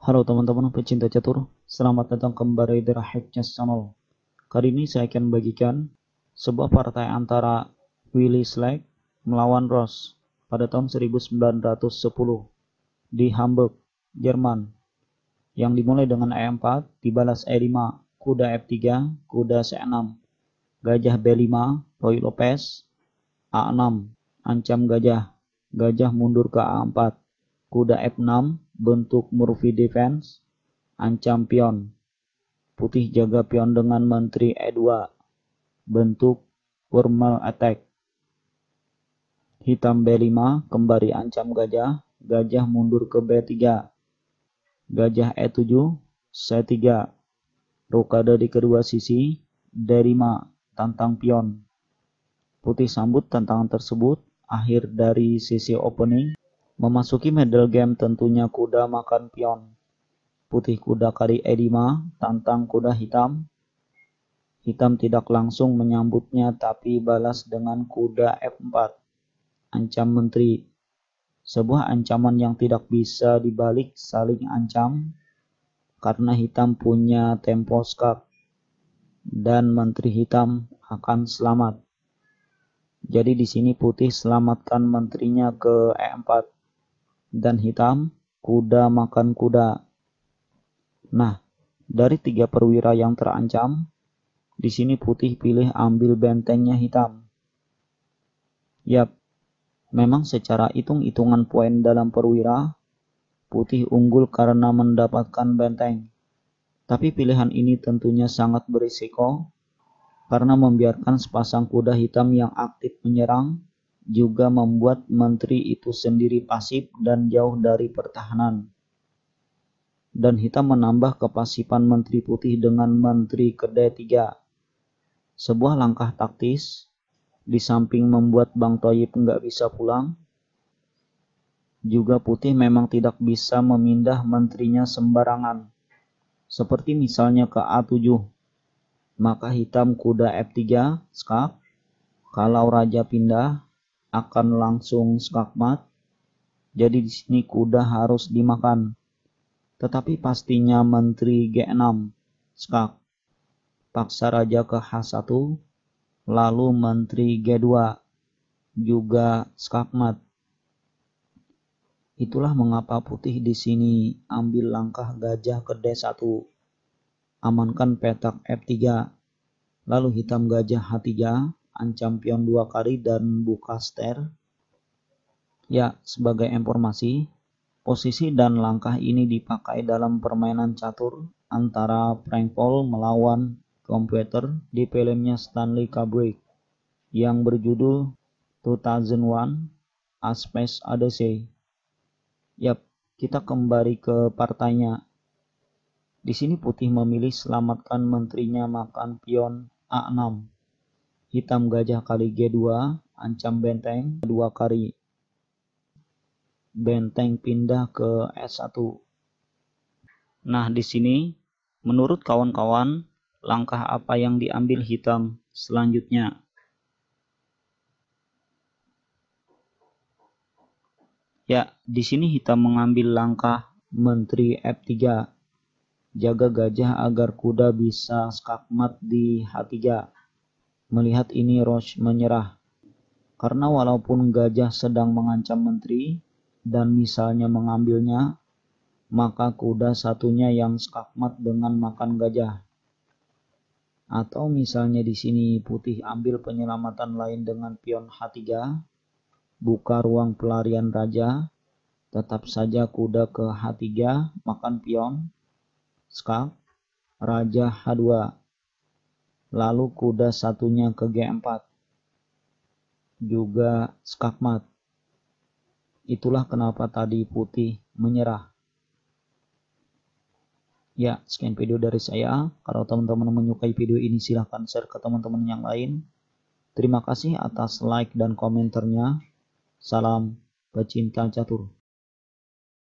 Halo teman-teman pecinta catur, selamat datang kembali di Rahib Chess Channel. Kali ini saya akan bagikan sebuah partai antara Willy Slack melawan Ross pada tahun 1910 di Hamburg, Jerman. Yang dimulai dengan E4, dibalas E5, kuda F3, e kuda C6, gajah B5, Roy Lopez, A6, ancam gajah, gajah mundur ke A4, kuda F6, e bentuk Murphy Defense, ancam pion. Putih jaga pion dengan menteri E2, bentuk Formal Attack. Hitam B5, kembali ancam gajah, gajah mundur ke B3. Gajah E7, C3. Rokade di kedua sisi, D5, tantang pion. Putih sambut tantangan tersebut, akhir dari sisi opening, Memasuki middle game tentunya kuda makan pion. Putih kuda kari Edima tantang kuda hitam. Hitam tidak langsung menyambutnya tapi balas dengan kuda F4. Ancam menteri. Sebuah ancaman yang tidak bisa dibalik saling ancam karena hitam punya tempo skak dan menteri hitam akan selamat. Jadi di sini putih selamatkan menterinya ke E4 dan hitam, kuda makan kuda. Nah, dari tiga perwira yang terancam, di sini putih pilih ambil bentengnya hitam. Yap, memang secara hitung-hitungan poin dalam perwira, putih unggul karena mendapatkan benteng. Tapi pilihan ini tentunya sangat berisiko karena membiarkan sepasang kuda hitam yang aktif menyerang juga membuat menteri itu sendiri pasif dan jauh dari pertahanan. Dan hitam menambah kepasifan menteri putih dengan menteri kedai tiga. Sebuah langkah taktis, di samping membuat Bang Toyib nggak bisa pulang, juga putih memang tidak bisa memindah menterinya sembarangan. Seperti misalnya ke A7, maka hitam kuda F3, skak, kalau raja pindah, akan langsung skakmat. Jadi di sini kuda harus dimakan. Tetapi pastinya menteri G6 skak. Paksa raja ke H1 lalu menteri G2 juga skakmat. Itulah mengapa putih di sini ambil langkah gajah ke D1. Amankan petak F3. Lalu hitam gajah H3 ancam dua kali dan buka ster. Ya, sebagai informasi, posisi dan langkah ini dipakai dalam permainan catur antara Frank Paul melawan komputer di filmnya Stanley Kubrick yang berjudul 2001 A Space Odyssey. Yap, kita kembali ke partainya. Di sini putih memilih selamatkan menterinya makan pion A6 hitam gajah kali G2, ancam benteng, dua kali benteng pindah ke S1. Nah, di sini menurut kawan-kawan, langkah apa yang diambil hitam selanjutnya? Ya, di sini hitam mengambil langkah menteri F3. Jaga gajah agar kuda bisa skakmat di H3. Melihat ini Roche menyerah. Karena walaupun gajah sedang mengancam menteri dan misalnya mengambilnya, maka kuda satunya yang skakmat dengan makan gajah. Atau misalnya di sini putih ambil penyelamatan lain dengan pion H3, buka ruang pelarian raja, tetap saja kuda ke H3, makan pion, skak, raja H2 lalu kuda satunya ke G4 juga skakmat itulah kenapa tadi putih menyerah ya sekian video dari saya kalau teman-teman menyukai video ini silahkan share ke teman-teman yang lain terima kasih atas like dan komentarnya salam pecinta catur